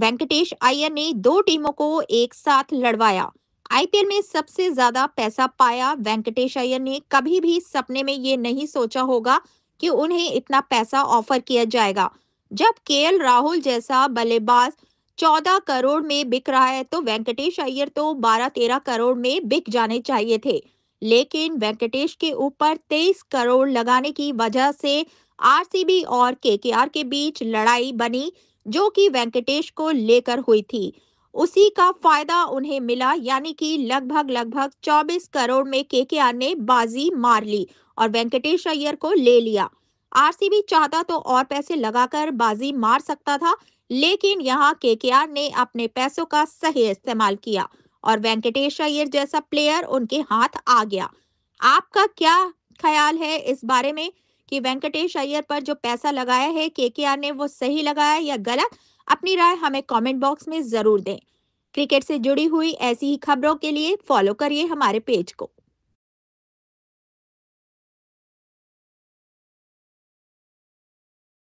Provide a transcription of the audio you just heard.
वेंकटेश अय्यर ने दो टीमों को एक साथ लड़वाया आईपीएल में सबसे ज्यादा पैसा पाया वेंकटेश अय्यर ने कभी भी सपने में ये नहीं सोचा होगा कि उन्हें इतना पैसा ऑफर किया जाएगा जब के राहुल जैसा बल्लेबाज 14 करोड़ में बिक रहा है तो वेंकटेश अय्यर तो 12-13 करोड़ में बिक जाने चाहिए थे लेकिन वेंकटेश के ऊपर 23 करोड़ लगाने की वजह से आरसीबी और केकेआर के बीच लड़ाई बनी जो कि वेंकटेश को लेकर हुई थी उसी का फायदा उन्हें मिला यानी कि लगभग लगभग 24 करोड़ में केकेआर ने बाजी मार ली और वेंकटेश अय्यर को ले लिया आरसीबी चाहता तो और पैसे लगाकर बाजी मार सकता था लेकिन यहाँ केकेआर ने अपने पैसों का सही इस्तेमाल किया और वेंकटेश अय्यर जैसा प्लेयर उनके हाथ आ गया आपका क्या ख्याल है इस बारे में कि वेंकटेश अय्यर पर जो पैसा लगाया है केकेआर ने वो सही लगाया या गलत अपनी राय हमें कमेंट बॉक्स में जरूर दें क्रिकेट से जुड़ी हुई ऐसी ही खबरों के लिए फॉलो करिए हमारे पेज को